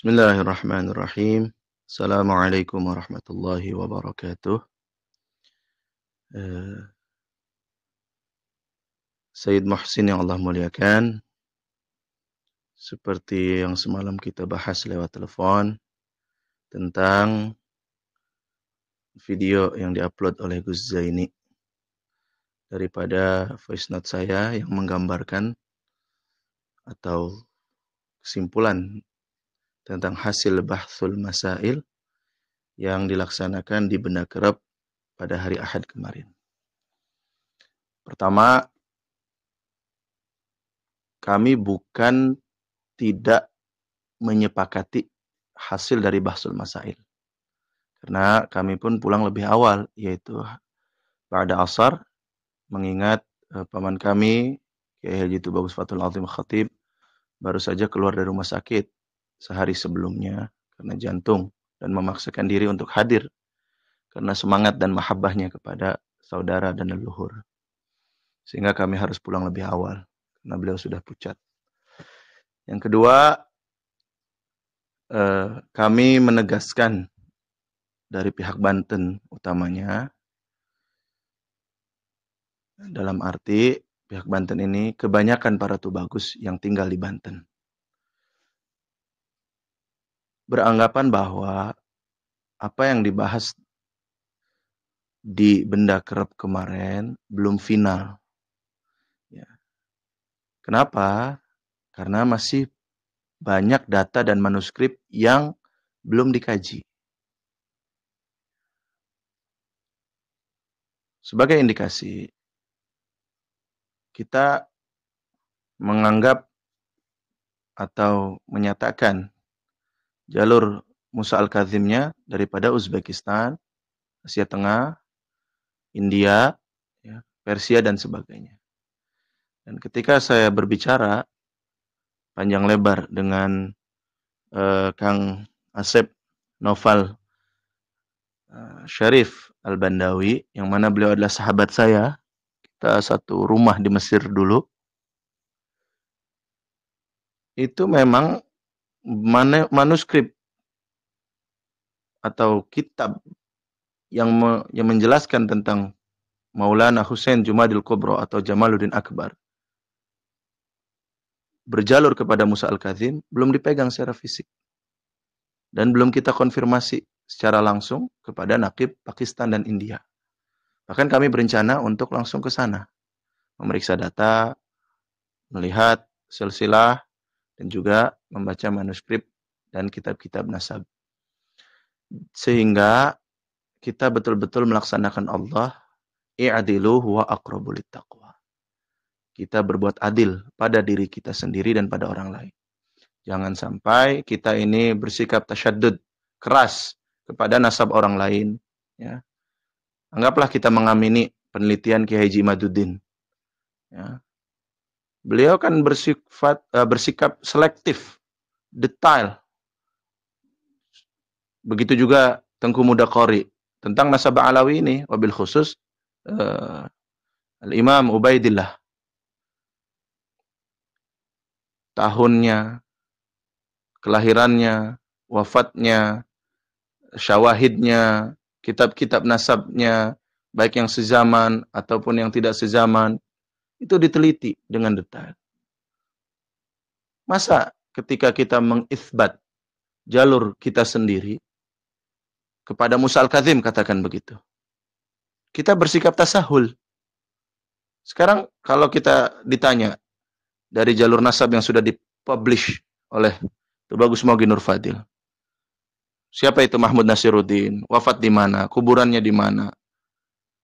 Bismillahirrahmanirrahim. Assalamualaikum warahmatullahi wabarakatuh. Eh, Sayyid Muhsin yang Allah muliakan, seperti yang semalam kita bahas lewat telepon tentang video yang diupload oleh Gus Zaini daripada voice note saya yang menggambarkan atau kesimpulan tentang hasil bahsul masail yang dilaksanakan di Benda Kerap pada hari Ahad kemarin. Pertama, kami bukan tidak menyepakati hasil dari bahsul masail. Karena kami pun pulang lebih awal, yaitu pada asar, mengingat uh, paman kami, Kiai Haji Tubagus Fatul Azim Khatib, baru saja keluar dari rumah sakit sehari sebelumnya karena jantung dan memaksakan diri untuk hadir karena semangat dan mahabbahnya kepada saudara dan leluhur. Sehingga kami harus pulang lebih awal karena beliau sudah pucat. Yang kedua, eh, kami menegaskan dari pihak Banten utamanya dalam arti pihak Banten ini kebanyakan para tubagus yang tinggal di Banten beranggapan bahwa apa yang dibahas di benda kerap kemarin belum final. Ya. Kenapa? Karena masih banyak data dan manuskrip yang belum dikaji. Sebagai indikasi, kita menganggap atau menyatakan jalur Musa Al-Kazimnya daripada Uzbekistan, Asia Tengah, India, ya, Persia dan sebagainya. Dan ketika saya berbicara panjang lebar dengan uh, Kang Asep Noval uh, Syarif Al-Bandawi, yang mana beliau adalah sahabat saya, kita satu rumah di Mesir dulu, itu memang manuskrip atau kitab yang me, yang menjelaskan tentang Maulana Hussein Jumadil Kubro atau Jamaluddin Akbar berjalur kepada Musa Al-Kazim belum dipegang secara fisik dan belum kita konfirmasi secara langsung kepada nakib Pakistan dan India. Bahkan kami berencana untuk langsung ke sana, memeriksa data, melihat silsilah dan juga membaca manuskrip dan kitab-kitab nasab. Sehingga kita betul-betul melaksanakan Allah i'adilu huwa akrabu taqwa. Kita berbuat adil pada diri kita sendiri dan pada orang lain. Jangan sampai kita ini bersikap tasyadud, keras kepada nasab orang lain. Ya. Anggaplah kita mengamini penelitian Kiai Haji Maduddin. Ya. Beliau kan bersifat uh, bersikap selektif, detail. Begitu juga Tengku Muda Qori tentang nasabah Alawi ini wabil khusus uh, Al-Imam Ubaidillah tahunnya, kelahirannya, wafatnya, syawahidnya, kitab-kitab nasabnya, baik yang sezaman ataupun yang tidak sezaman, itu diteliti dengan detail. Masa ketika kita mengisbat jalur kita sendiri kepada Musa Al-Kazim katakan begitu. Kita bersikap tasahul. Sekarang kalau kita ditanya dari jalur nasab yang sudah dipublish oleh Bagus Mogi Nur Fadil. Siapa itu Mahmud Nasiruddin? Wafat di mana? Kuburannya di mana?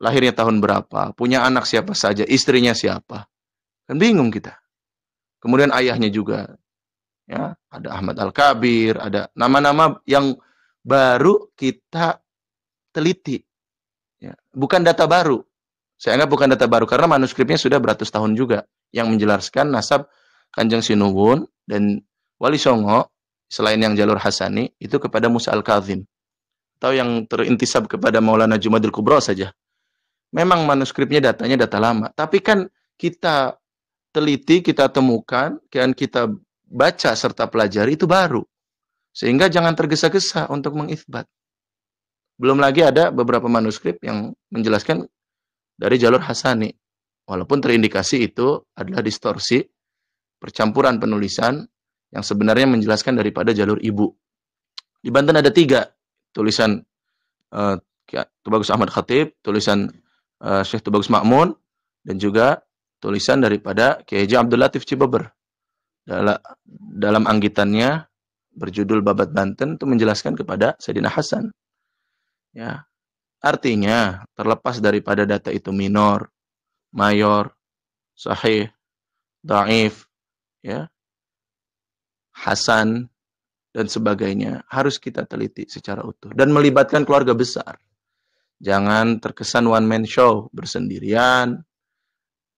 lahirnya tahun berapa, punya anak siapa saja, istrinya siapa. Kan bingung kita. Kemudian ayahnya juga. Ya, ada Ahmad Al-Kabir, ada nama-nama yang baru kita teliti. Ya, bukan data baru. Saya anggap bukan data baru karena manuskripnya sudah beratus tahun juga yang menjelaskan nasab Kanjeng Sinuwun dan Wali Songo selain yang jalur Hasani itu kepada Musa Al-Kazim atau yang terintisab kepada Maulana Jumadil Kubro saja memang manuskripnya datanya data lama, tapi kan kita teliti, kita temukan, dan kita baca serta pelajari itu baru. Sehingga jangan tergesa-gesa untuk mengisbat. Belum lagi ada beberapa manuskrip yang menjelaskan dari jalur Hasani. Walaupun terindikasi itu adalah distorsi, percampuran penulisan yang sebenarnya menjelaskan daripada jalur ibu. Di Banten ada tiga tulisan uh, Tubagus Ahmad Khatib, tulisan uh, Syekh Tubagus Makmun dan juga tulisan daripada Kiai Abdul Latif Cibeber. Dalam, dalam anggitannya berjudul Babat Banten itu menjelaskan kepada Sayyidina Hasan. Ya. Artinya, terlepas daripada data itu minor, mayor, sahih, daif, ya, hasan, dan sebagainya harus kita teliti secara utuh dan melibatkan keluarga besar. Jangan terkesan one man show, bersendirian,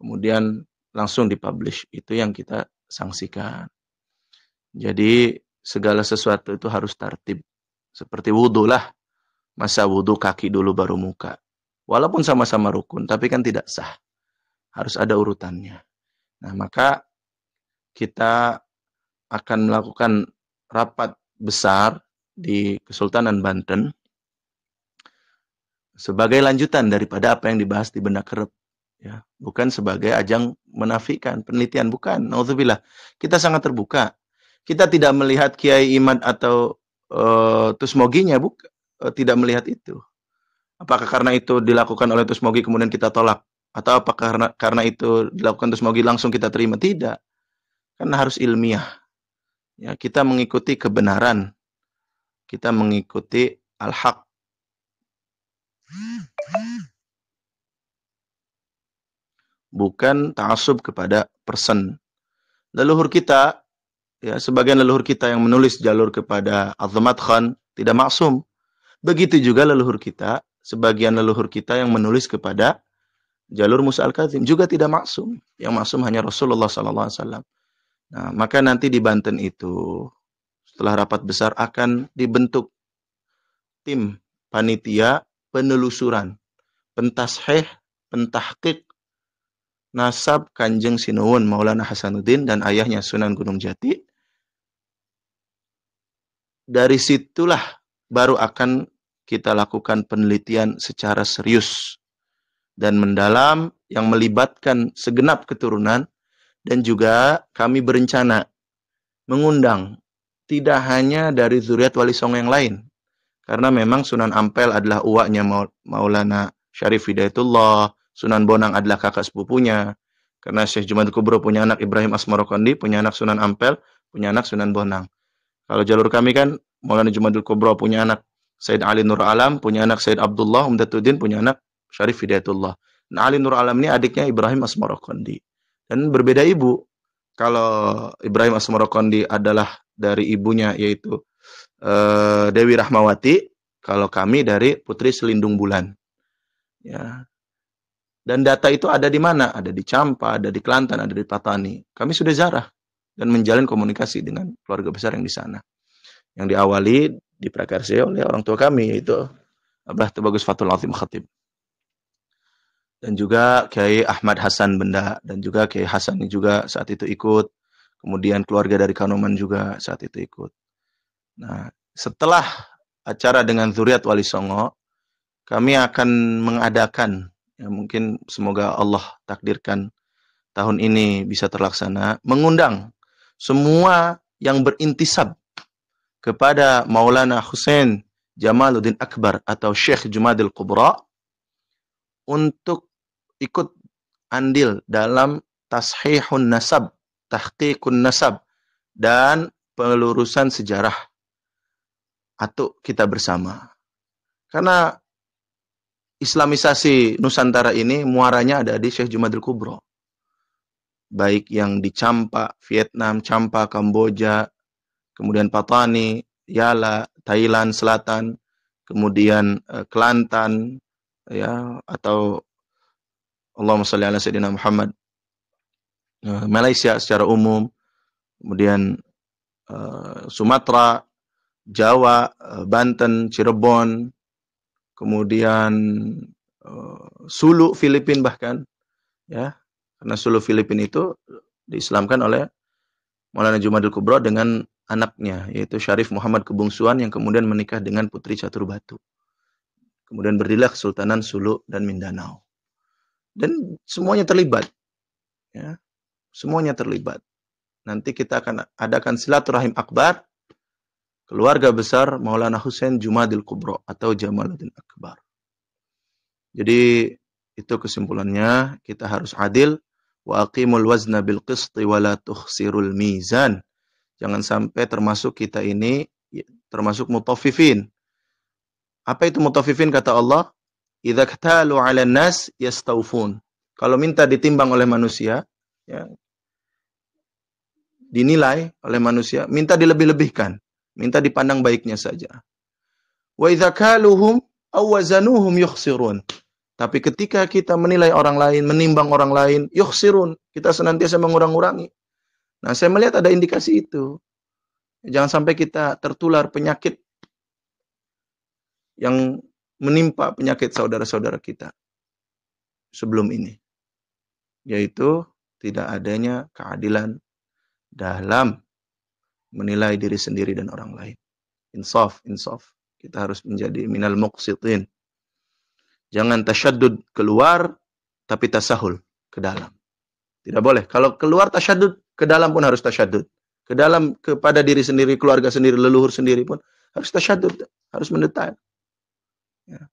kemudian langsung dipublish. Itu yang kita sanksikan. Jadi segala sesuatu itu harus tertib. Seperti wudhu lah. Masa wudhu kaki dulu baru muka. Walaupun sama-sama rukun, tapi kan tidak sah. Harus ada urutannya. Nah maka kita akan melakukan rapat besar di Kesultanan Banten sebagai lanjutan daripada apa yang dibahas di benak kerep ya bukan sebagai ajang menafikan penelitian bukan naudzubillah kita sangat terbuka kita tidak melihat kiai iman atau uh, tusmoginya buk uh, tidak melihat itu apakah karena itu dilakukan oleh tusmogi kemudian kita tolak atau apakah karena karena itu dilakukan tusmogi langsung kita terima tidak karena harus ilmiah ya kita mengikuti kebenaran kita mengikuti al-haq bukan ta'asub kepada person. Leluhur kita, ya sebagian leluhur kita yang menulis jalur kepada Azamat Khan tidak maksum. Begitu juga leluhur kita, sebagian leluhur kita yang menulis kepada jalur Musa Al-Kazim juga tidak maksum. Yang maksum hanya Rasulullah saw. Nah, maka nanti di Banten itu setelah rapat besar akan dibentuk tim panitia penelusuran, pentasheh, pentahkik, nasab Kanjeng Sinuwun Maulana Hasanuddin dan ayahnya Sunan Gunung Jati. Dari situlah baru akan kita lakukan penelitian secara serius dan mendalam yang melibatkan segenap keturunan dan juga kami berencana mengundang tidak hanya dari zuriat wali songo yang lain karena memang Sunan Ampel adalah uaknya Maulana Syarif Hidayatullah, Sunan Bonang adalah kakak sepupunya. Karena Syekh Jumat Kubro punya anak Ibrahim Asmarokondi, punya anak Sunan Ampel, punya anak Sunan Bonang. Kalau jalur kami kan Maulana Jumadul Kubro punya anak Said Ali Nur Alam, punya anak Said Abdullah Umdatuddin, punya anak Syarif Hidayatullah. Nah, Ali Nur Alam ini adiknya Ibrahim Asmarokondi. Dan berbeda ibu. Kalau Ibrahim Asmarokondi adalah dari ibunya yaitu eh, Dewi Rahmawati, kalau kami dari Putri Selindung Bulan. Ya, dan data itu ada di mana? Ada di Campa, ada di Kelantan, ada di Patani. Kami sudah zarah dan menjalin komunikasi dengan keluarga besar yang di sana. Yang diawali di Prakarsio oleh orang tua kami yaitu Abah Tebagus Fatul Azim Khatib. Dan juga Kiai Ahmad Hasan Benda dan juga Kiai Hasan juga saat itu ikut. Kemudian keluarga dari Kanoman juga saat itu ikut. Nah, setelah acara dengan Zuriat Wali Songo, kami akan mengadakan ya mungkin semoga Allah takdirkan tahun ini bisa terlaksana mengundang semua yang berintisab kepada Maulana Hussein Jamaluddin Akbar atau Syekh Jumadil Kubra untuk ikut andil dalam tashihun nasab, tahqiqun nasab dan pelurusan sejarah atau kita bersama. Karena Islamisasi Nusantara ini muaranya ada di Syekh Jumadil Kubro. Baik yang di Campa, Vietnam, Campa, Kamboja, kemudian Patani, Yala, Thailand Selatan, kemudian eh, Kelantan, ya atau Allahumma salli ala sayyidina Muhammad. Eh, Malaysia secara umum, kemudian eh, Sumatera, Jawa, Banten, Cirebon, kemudian uh, Sulu Filipin bahkan ya karena Sulu Filipin itu diislamkan oleh Maulana Jumadil Kubro dengan anaknya yaitu Syarif Muhammad Kebungsuan yang kemudian menikah dengan Putri Catur Batu. Kemudian berdilah Kesultanan Sulu dan Mindanao. Dan semuanya terlibat. Ya. Semuanya terlibat. Nanti kita akan adakan silaturahim akbar keluarga besar Maulana hussein Jumadil Kubro atau Jamaluddin Akbar. Jadi itu kesimpulannya kita harus adil wa aqimul wazna bil qisti wa la tukhsirul mizan. Jangan sampai termasuk kita ini ya, termasuk mutaffifin. Apa itu mutaffifin kata Allah? Idza katalu 'alan nas yastawfun. Kalau minta ditimbang oleh manusia, ya, dinilai oleh manusia, minta dilebih-lebihkan. Minta dipandang baiknya saja. Wa idza kaluhum aw wazanuhum yukhsirun. Tapi ketika kita menilai orang lain, menimbang orang lain, yukhsirun, kita senantiasa mengurang-urangi. Nah, saya melihat ada indikasi itu. Jangan sampai kita tertular penyakit yang menimpa penyakit saudara-saudara kita sebelum ini, yaitu tidak adanya keadilan dalam menilai diri sendiri dan orang lain. Insaf, insaf. Kita harus menjadi minal muqsitin. Jangan tasyadud keluar, tapi tasahul ke dalam. Tidak boleh. Kalau keluar tasyadud, ke dalam pun harus tasyadud. Ke dalam kepada diri sendiri, keluarga sendiri, leluhur sendiri pun harus tasyadud. harus mendetail. Ya.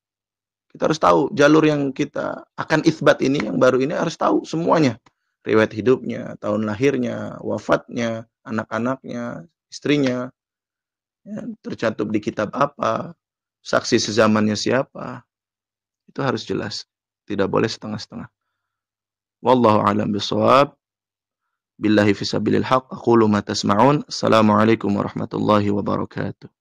Kita harus tahu jalur yang kita akan isbat ini, yang baru ini harus tahu semuanya. Riwayat hidupnya, tahun lahirnya, wafatnya, anak-anaknya, istrinya, ya, tercantum di kitab apa, saksi sezamannya siapa. Itu harus jelas. Tidak boleh setengah-setengah. Wallahu a'lam bishawab. Billahi fisabilil haq. Aku ma tasma'un. Assalamualaikum warahmatullahi wabarakatuh.